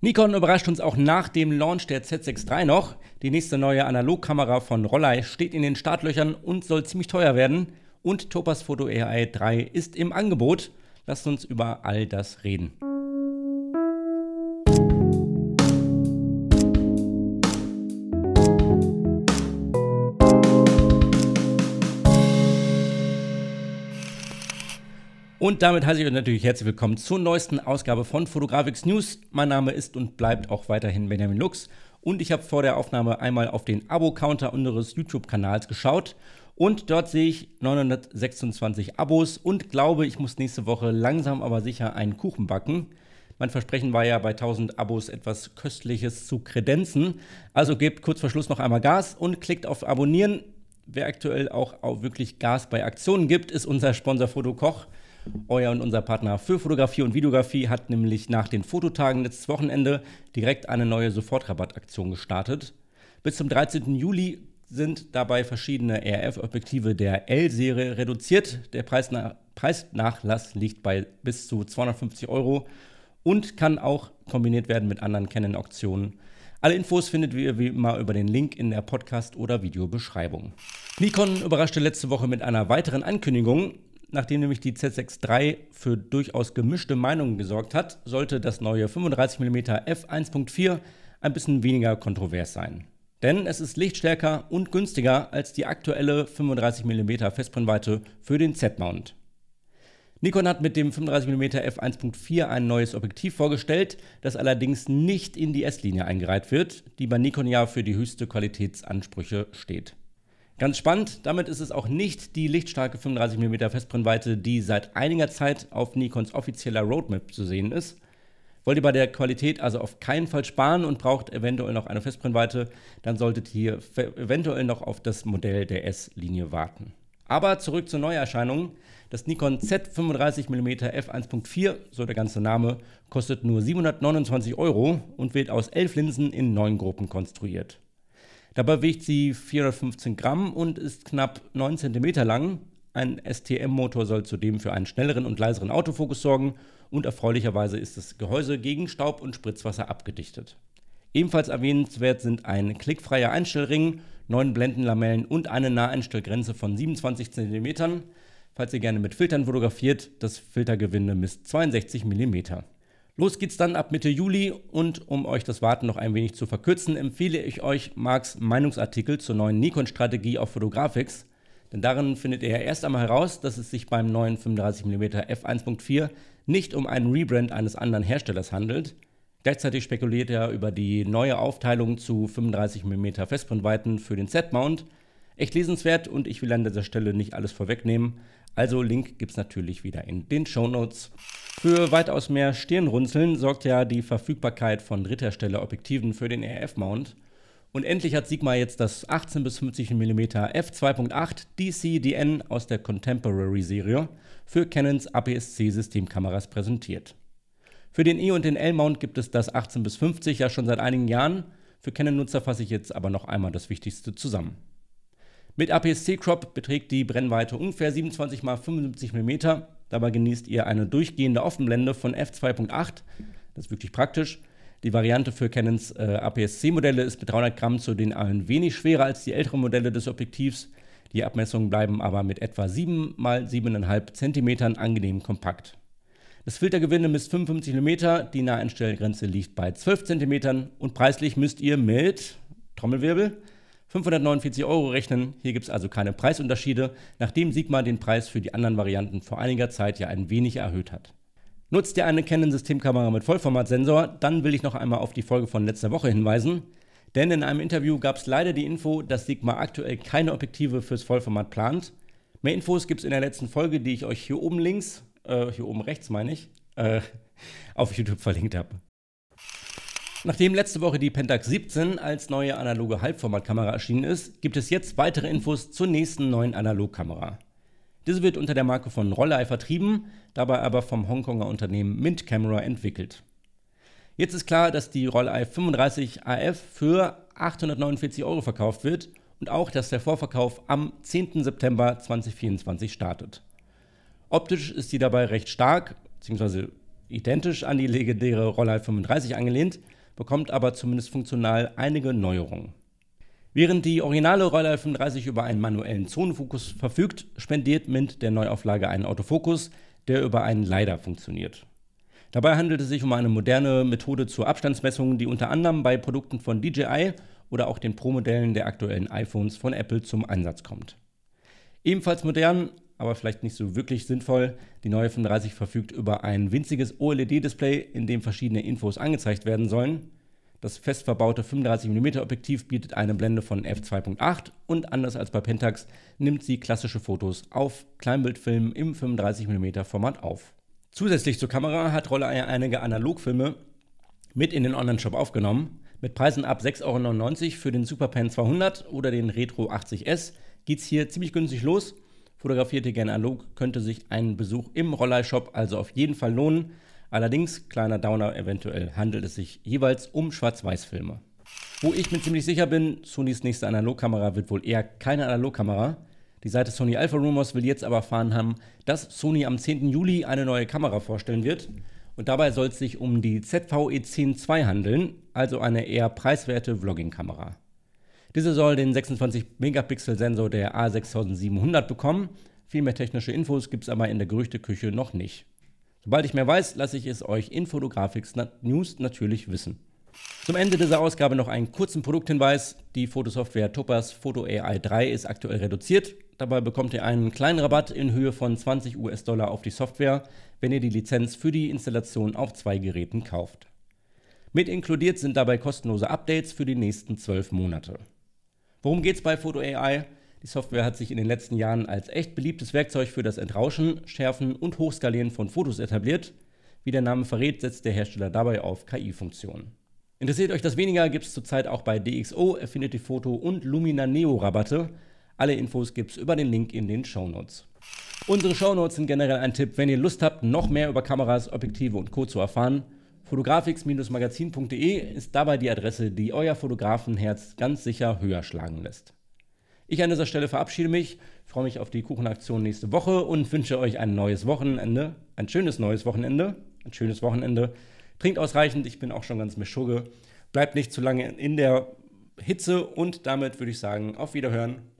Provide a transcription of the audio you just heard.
Nikon überrascht uns auch nach dem Launch der Z6 III noch. Die nächste neue Analogkamera von Rollei steht in den Startlöchern und soll ziemlich teuer werden. Und Topaz Photo AI 3 ist im Angebot. Lasst uns über all das reden. Und damit heiße ich euch natürlich herzlich willkommen zur neuesten Ausgabe von Fotografics News. Mein Name ist und bleibt auch weiterhin Benjamin Lux. Und ich habe vor der Aufnahme einmal auf den Abo-Counter unseres YouTube-Kanals geschaut. Und dort sehe ich 926 Abos und glaube, ich muss nächste Woche langsam aber sicher einen Kuchen backen. Mein Versprechen war ja bei 1000 Abos etwas Köstliches zu kredenzen. Also gebt kurz vor Schluss noch einmal Gas und klickt auf Abonnieren. Wer aktuell auch, auch wirklich Gas bei Aktionen gibt, ist unser Sponsor Fotokoch. Euer und unser Partner für Fotografie und Videografie hat nämlich nach den Fototagen letztes Wochenende direkt eine neue Sofortrabattaktion gestartet. Bis zum 13. Juli sind dabei verschiedene RF-Objektive der L-Serie reduziert. Der Preisnachlass liegt bei bis zu 250 Euro und kann auch kombiniert werden mit anderen Canon-Auktionen. Alle Infos findet ihr wie immer über den Link in der Podcast- oder Videobeschreibung. Nikon überraschte letzte Woche mit einer weiteren Ankündigung. Nachdem nämlich die Z6-3 für durchaus gemischte Meinungen gesorgt hat, sollte das neue 35mm f1.4 ein bisschen weniger kontrovers sein. Denn es ist lichtstärker und günstiger als die aktuelle 35mm Festbrennweite für den Z-Mount. Nikon hat mit dem 35mm f1.4 ein neues Objektiv vorgestellt, das allerdings nicht in die S-Linie eingereiht wird, die bei Nikon ja für die höchste Qualitätsansprüche steht. Ganz spannend, damit ist es auch nicht die lichtstarke 35mm Festbrennweite, die seit einiger Zeit auf Nikons offizieller Roadmap zu sehen ist. Wollt ihr bei der Qualität also auf keinen Fall sparen und braucht eventuell noch eine Festbrennweite, dann solltet ihr eventuell noch auf das Modell der S-Linie warten. Aber zurück zur Neuerscheinung. Das Nikon Z35mm f1.4, so der ganze Name, kostet nur 729 Euro und wird aus elf Linsen in neun Gruppen konstruiert. Dabei wiegt sie 415 Gramm und ist knapp 9 cm lang. Ein STM-Motor soll zudem für einen schnelleren und leiseren Autofokus sorgen und erfreulicherweise ist das Gehäuse gegen Staub und Spritzwasser abgedichtet. Ebenfalls erwähnenswert sind ein klickfreier Einstellring, neun Blendenlamellen und eine Naheinstellgrenze von 27 cm. Falls ihr gerne mit Filtern fotografiert, das Filtergewinde misst 62 mm. Los geht's dann ab Mitte Juli und um euch das Warten noch ein wenig zu verkürzen, empfehle ich euch Marks Meinungsartikel zur neuen Nikon-Strategie auf Fotografix. Denn darin findet ihr ja erst einmal heraus, dass es sich beim neuen 35mm f1.4 nicht um einen Rebrand eines anderen Herstellers handelt. Gleichzeitig spekuliert er über die neue Aufteilung zu 35mm Festbrennweiten für den Z-Mount. Echt lesenswert und ich will an dieser Stelle nicht alles vorwegnehmen. Also Link gibt's natürlich wieder in den Show Notes. Für weitaus mehr Stirnrunzeln sorgt ja die Verfügbarkeit von Drittherstellerobjektiven für den RF-Mount. Und endlich hat Sigma jetzt das 18 bis 50 mm f2.8 DCDN aus der Contemporary Serie für Canons APS-C Systemkameras präsentiert. Für den E- und den L-Mount gibt es das 18 bis 50 ja schon seit einigen Jahren. Für Canon-Nutzer fasse ich jetzt aber noch einmal das Wichtigste zusammen. Mit APS-C Crop beträgt die Brennweite ungefähr 27 x 75 mm Dabei genießt ihr eine durchgehende Offenblende von f2.8. Das ist wirklich praktisch. Die Variante für Canons äh, APS-C-Modelle ist mit 300 Gramm zu den allen wenig schwerer als die älteren Modelle des Objektivs. Die Abmessungen bleiben aber mit etwa 7 x 7,5 cm angenehm kompakt. Das Filtergewinde misst 55 mm, die Naheinstellgrenze liegt bei 12 cm und preislich müsst ihr mit Trommelwirbel 549 Euro rechnen, hier gibt es also keine Preisunterschiede, nachdem Sigma den Preis für die anderen Varianten vor einiger Zeit ja ein wenig erhöht hat. Nutzt ihr eine Canon Systemkamera mit Vollformatsensor, dann will ich noch einmal auf die Folge von letzter Woche hinweisen, denn in einem Interview gab es leider die Info, dass Sigma aktuell keine Objektive fürs Vollformat plant. Mehr Infos gibt es in der letzten Folge, die ich euch hier oben links, äh, hier oben rechts meine ich, äh, auf YouTube verlinkt habe. Nachdem letzte Woche die Pentax 17 als neue analoge Halbformatkamera erschienen ist, gibt es jetzt weitere Infos zur nächsten neuen Analogkamera. Diese wird unter der Marke von Rollei vertrieben, dabei aber vom Hongkonger Unternehmen Mint Camera entwickelt. Jetzt ist klar, dass die Rollei 35 AF für 849 Euro verkauft wird und auch, dass der Vorverkauf am 10. September 2024 startet. Optisch ist sie dabei recht stark, bzw. identisch an die legendäre Rollei 35 angelehnt, bekommt aber zumindest funktional einige Neuerungen. Während die originale Roller 35 über einen manuellen Zonenfokus verfügt, spendiert Mint der Neuauflage einen Autofokus, der über einen LiDAR funktioniert. Dabei handelt es sich um eine moderne Methode zur Abstandsmessung, die unter anderem bei Produkten von DJI oder auch den Pro-Modellen der aktuellen iPhones von Apple zum Einsatz kommt. Ebenfalls modern aber vielleicht nicht so wirklich sinnvoll. Die neue 35 verfügt über ein winziges OLED-Display, in dem verschiedene Infos angezeigt werden sollen. Das fest verbaute 35mm Objektiv bietet eine Blende von f2.8 und anders als bei Pentax nimmt sie klassische Fotos auf Kleinbildfilmen im 35mm Format auf. Zusätzlich zur Kamera hat Rolleier einige Analogfilme mit in den Onlineshop aufgenommen. Mit Preisen ab 6,99 Euro für den Superpen 200 oder den Retro 80S geht es hier ziemlich günstig los. Fotografiert ihr gerne analog, könnte sich ein Besuch im Rollei-Shop also auf jeden Fall lohnen. Allerdings, kleiner Downer eventuell, handelt es sich jeweils um Schwarz-Weiß-Filme. Wo ich mir ziemlich sicher bin, Sonys nächste Analogkamera wird wohl eher keine Analogkamera. Die Seite Sony Alpha Rumors will jetzt aber erfahren haben, dass Sony am 10. Juli eine neue Kamera vorstellen wird. Und dabei soll es sich um die ZVE 10 II handeln, also eine eher preiswerte Vlogging-Kamera. Diese soll den 26-Megapixel-Sensor der A6700 bekommen. Viel mehr technische Infos gibt es aber in der Gerüchteküche noch nicht. Sobald ich mehr weiß, lasse ich es euch in Fotografics News natürlich wissen. Zum Ende dieser Ausgabe noch einen kurzen Produkthinweis. Die Fotosoftware Topaz Photo AI 3 ist aktuell reduziert. Dabei bekommt ihr einen kleinen Rabatt in Höhe von 20 US-Dollar auf die Software, wenn ihr die Lizenz für die Installation auf zwei Geräten kauft. Mit inkludiert sind dabei kostenlose Updates für die nächsten 12 Monate. Worum geht es bei Photo AI? Die Software hat sich in den letzten Jahren als echt beliebtes Werkzeug für das Entrauschen, Schärfen und Hochskalieren von Fotos etabliert. Wie der Name verrät, setzt der Hersteller dabei auf KI-Funktionen. Interessiert euch das weniger, gibt es zurzeit auch bei DxO, Affinity Photo und Lumina Neo Rabatte. Alle Infos gibt's über den Link in den Show Notes. Unsere Show Notes sind generell ein Tipp, wenn ihr Lust habt, noch mehr über Kameras, Objektive und Co. zu erfahren. Fotografix-magazin.de ist dabei die Adresse, die euer Fotografenherz ganz sicher höher schlagen lässt. Ich an dieser Stelle verabschiede mich, freue mich auf die Kuchenaktion nächste Woche und wünsche euch ein neues Wochenende, ein schönes neues Wochenende, ein schönes Wochenende. Trinkt ausreichend, ich bin auch schon ganz mischugge. Bleibt nicht zu lange in der Hitze und damit würde ich sagen, auf Wiederhören.